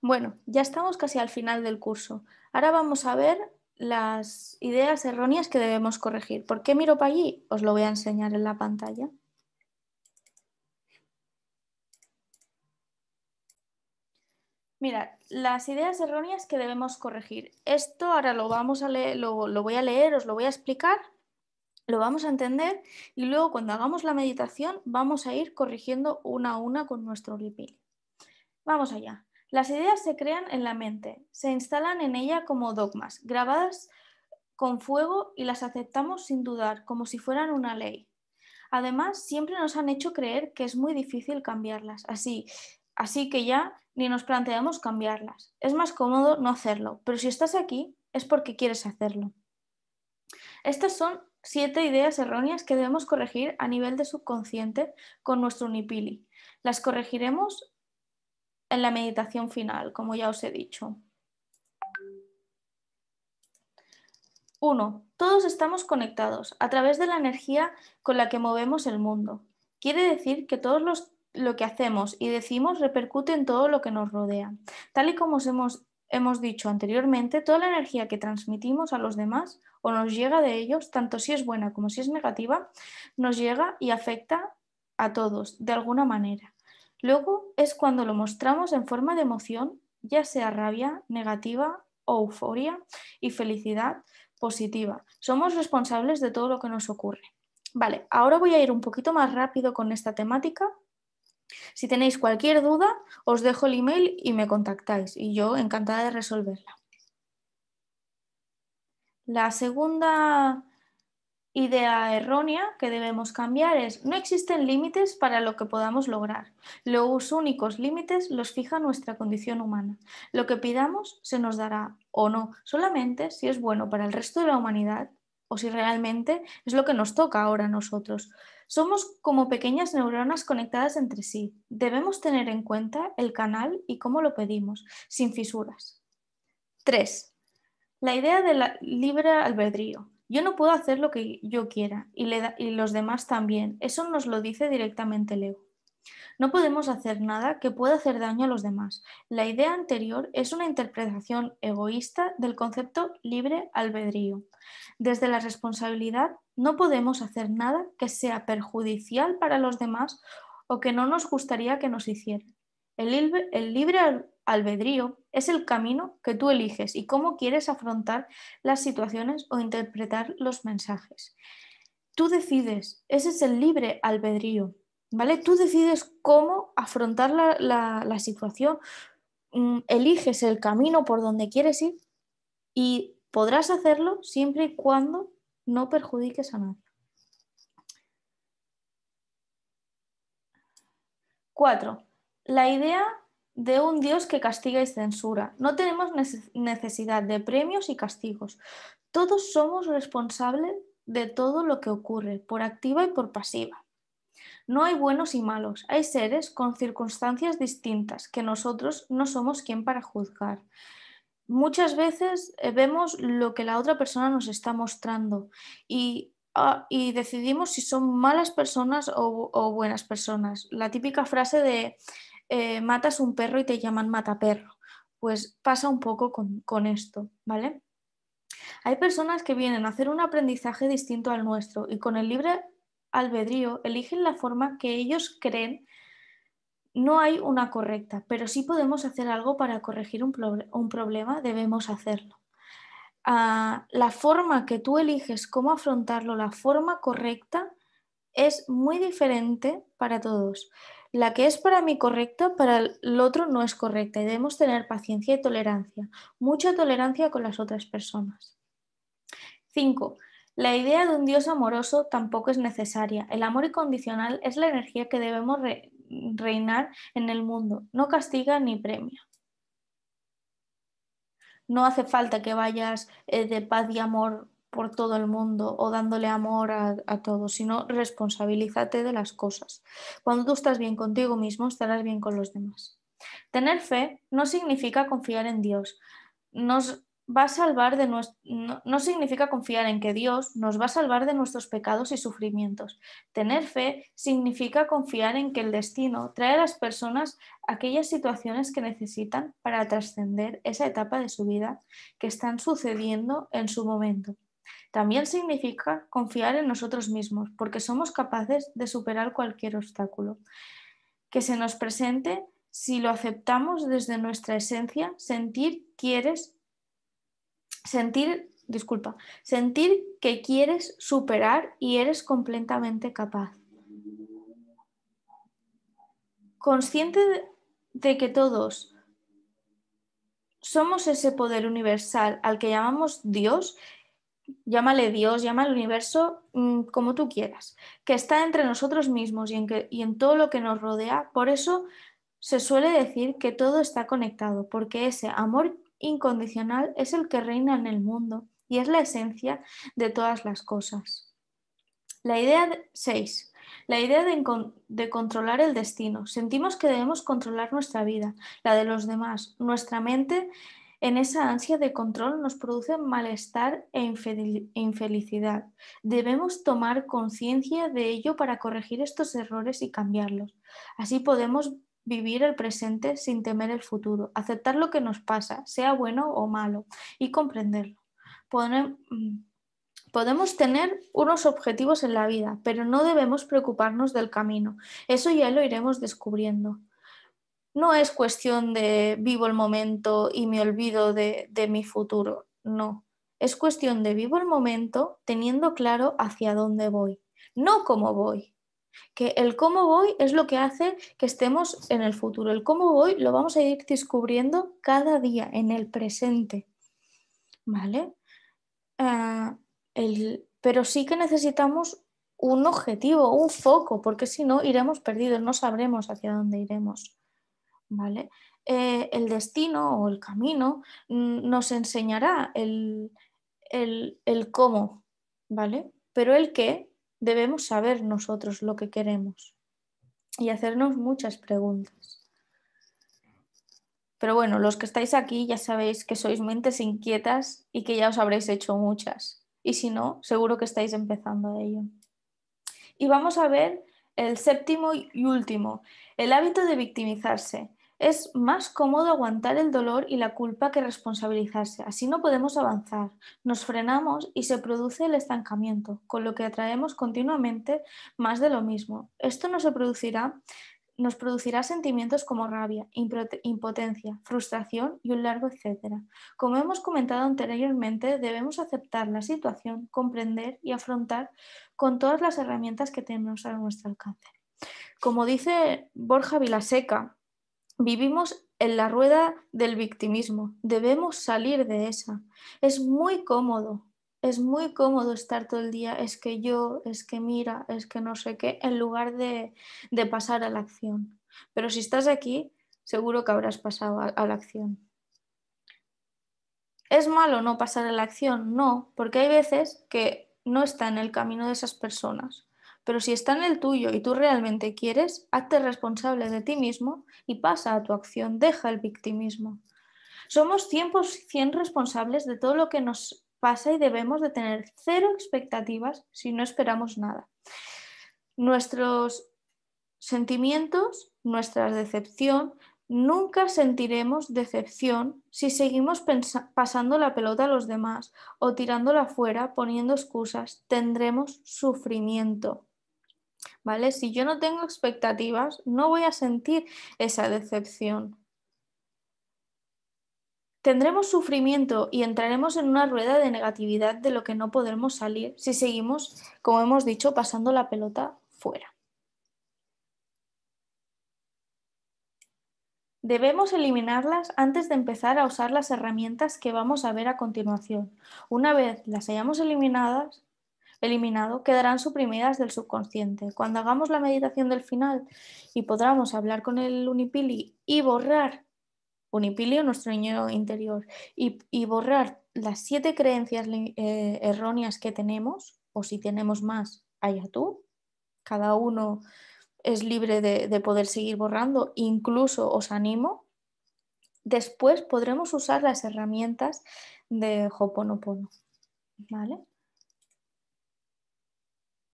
Bueno, ya estamos casi al final del curso. Ahora vamos a ver las ideas erróneas que debemos corregir. ¿Por qué miro para allí? Os lo voy a enseñar en la pantalla. Mira, las ideas erróneas que debemos corregir. Esto ahora lo, vamos a leer, lo, voy a leer, os lo voy a explicar, lo vamos a entender y luego cuando hagamos la meditación vamos a ir corrigiendo una a una con nuestro lipil. Vamos allá. Las ideas se crean en la mente, se instalan en ella como dogmas, grabadas con fuego y las aceptamos sin dudar, como si fueran una ley. Además, siempre nos han hecho creer que es muy difícil cambiarlas, así, así que ya ni nos planteamos cambiarlas. Es más cómodo no hacerlo, pero si estás aquí es porque quieres hacerlo. Estas son siete ideas erróneas que debemos corregir a nivel de subconsciente con nuestro Nipili. Las corregiremos en la meditación final, como ya os he dicho. Uno, Todos estamos conectados a través de la energía con la que movemos el mundo. Quiere decir que todo lo que hacemos y decimos repercute en todo lo que nos rodea. Tal y como hemos dicho anteriormente, toda la energía que transmitimos a los demás o nos llega de ellos, tanto si es buena como si es negativa, nos llega y afecta a todos de alguna manera. Luego es cuando lo mostramos en forma de emoción, ya sea rabia negativa o euforia y felicidad positiva. Somos responsables de todo lo que nos ocurre. Vale, ahora voy a ir un poquito más rápido con esta temática. Si tenéis cualquier duda, os dejo el email y me contactáis y yo encantada de resolverla. La segunda idea errónea que debemos cambiar es no existen límites para lo que podamos lograr. Los únicos límites los fija nuestra condición humana. Lo que pidamos se nos dará o no, solamente si es bueno para el resto de la humanidad o si realmente es lo que nos toca ahora a nosotros. Somos como pequeñas neuronas conectadas entre sí. Debemos tener en cuenta el canal y cómo lo pedimos, sin fisuras. 3. La idea del libre albedrío. Yo no puedo hacer lo que yo quiera y, los demás también. Eso nos lo dice directamente el ego. No podemos hacer nada que pueda hacer daño a los demás. La idea anterior es una interpretación egoísta del concepto libre albedrío. Desde la responsabilidad no podemos hacer nada que sea perjudicial para los demás o que no nos gustaría que nos hicieran. El, el libre albedrío es el camino que tú eliges y cómo quieres afrontar las situaciones o interpretar los mensajes. Tú decides, ese es el libre albedrío, ¿vale? Tú decides cómo afrontar la, situación, mm, eliges el camino por donde quieres ir y podrás hacerlo siempre y cuando no perjudiques a nadie. 4. La idea de un Dios que castiga y censura. No tenemos necesidad de premios y castigos. Todos somos responsables de todo lo que ocurre, por activa y por pasiva. No hay buenos y malos, hay seres con circunstancias distintas que nosotros no somos quien para juzgar. Muchas veces eh, vemos lo que la otra persona nos está mostrando ah, y, decidimos si son malas personas o, o buenas personas. La típica frase de eh, matas un perro y te llaman mataperro. Pues pasa un poco con, esto, ¿vale? Hay personas que vienen a hacer un aprendizaje distinto al nuestro y con el libre albedrío eligen la forma que ellos creen. No hay una correcta, pero si podemos hacer algo para corregir un, problema, debemos hacerlo. Ah, la forma que tú eliges cómo afrontarlo, la forma correcta, es muy diferente para todos. La que es para mí correcta, para el otro no es correcta y debemos tener paciencia y tolerancia, mucha tolerancia con las otras personas. 5. La idea de un Dios amoroso tampoco es necesaria. El amor incondicional es la energía que debemos reinar en el mundo. No castiga ni premia no hace falta que vayas eh, de paz y amor por todo el mundo o dándole amor a, todos, sino responsabilízate de las cosas. Cuando tú estás bien contigo mismo, estarás bien con los demás. Tener fe no significa confiar en Dios. Nos va a salvar de no, no, significa confiar en que Dios nos va a salvar de nuestros pecados y sufrimientos. Tener fe significa confiar en que el destino trae a las personas aquellas situaciones que necesitan para trascender esa etapa de su vida que están sucediendo en su momento. También significa confiar en nosotros mismos, porque somos capaces de superar cualquier obstáculo que se nos presente si lo aceptamos desde nuestra esencia, sentir quieres sentir, disculpa, sentir que quieres superar y eres completamente capaz. Consciente de que todos somos ese poder universal al que llamamos Dios llámale Dios, llama al universo, mm, como tú quieras, que está entre nosotros mismos y en, todo lo que nos rodea. Por eso se suele decir que todo está conectado, porque ese amor incondicional es el que reina en el mundo y es la esencia de todas las cosas. La idea 6. La idea de, de, controlar el destino. Sentimos que debemos controlar nuestra vida, la de los demás, nuestra mente, en esa ansia de control nos produce malestar e, e infelicidad. Debemos tomar conciencia de ello para corregir estos errores y cambiarlos. Así podemos vivir el presente sin temer el futuro, aceptar lo que nos pasa, sea bueno o malo, y comprenderlo. Mm, podemos tener unos objetivos en la vida, pero no debemos preocuparnos del camino. Eso ya lo iremos descubriendo. No es cuestión de vivo el momento y me olvido de, mi futuro, no. Es cuestión de vivo el momento teniendo claro hacia dónde voy, no cómo voy, que el cómo voy es lo que hace que estemos en el futuro. El cómo voy lo vamos a ir descubriendo cada día, en el presente. ¿Vale? Ah, pero sí que necesitamos un objetivo, un foco, porque si no, iremos perdidos, no sabremos hacia dónde iremos. ¿vale? Eh, el destino o el camino mm, nos enseñará el, el, el cómo, ¿vale? Pero el qué debemos saber nosotros lo que queremos y hacernos muchas preguntas. Pero bueno, los que estáis aquí ya sabéis que sois mentes inquietas y que ya os habréis hecho muchas. Y si no, seguro que estáis empezando a ello. Y vamos a ver el séptimo y último, el hábito de victimizarse. Es más cómodo aguantar el dolor y la culpa que responsabilizarse. Así no podemos avanzar, nos frenamos y se produce el estancamiento, con lo que atraemos continuamente más de lo mismo. Esto nos producirá sentimientos como rabia, impotencia, frustración y un largo etcétera. Como hemos comentado anteriormente, debemos aceptar la situación, comprender y afrontar con todas las herramientas que tenemos a nuestro alcance. Como dice Borja Vilaseca, Vivimos en la rueda del victimismo. Debemos salir de esa. Es muy cómodo, es muy cómodo estar todo el día, es que yo, es que mira, es que no sé qué, en lugar de, de pasar a la acción. Pero si estás aquí, seguro que habrás pasado a la acción. ¿Es malo no pasar a la acción? No, porque hay veces que no está en el camino de esas personas. Pero si está en el tuyo y tú realmente quieres, hazte responsable de ti mismo y pasa a tu acción, deja el victimismo. Somos 100% responsables de todo lo que nos pasa y debemos de tener cero expectativas si no esperamos nada. Nuestros sentimientos, nuestra decepción, nunca sentiremos decepción si seguimos pasando la pelota a los demás o tirándola fuera poniendo excusas, tendremos sufrimiento. Si yo no tengo expectativas, no voy a sentir esa decepción. Tendremos sufrimiento y entraremos en una rueda de negatividad de lo que no podremos salir si seguimos, como hemos dicho, pasando la pelota fuera. Debemos eliminarlas antes de empezar a usar las herramientas que vamos a ver a continuación. Una vez las hayamos eliminadas, eliminado quedarán suprimidas del subconsciente. Cuando hagamos la meditación del final y podamos hablar con el unipili y borrar unipili o nuestro niño interior y, borrar las siete creencias eh, erróneas que tenemos, o si tenemos más, allá tú, cada uno es libre de, de poder seguir borrando, incluso os animo, después podremos usar las herramientas de Hoponopono. ¿Vale?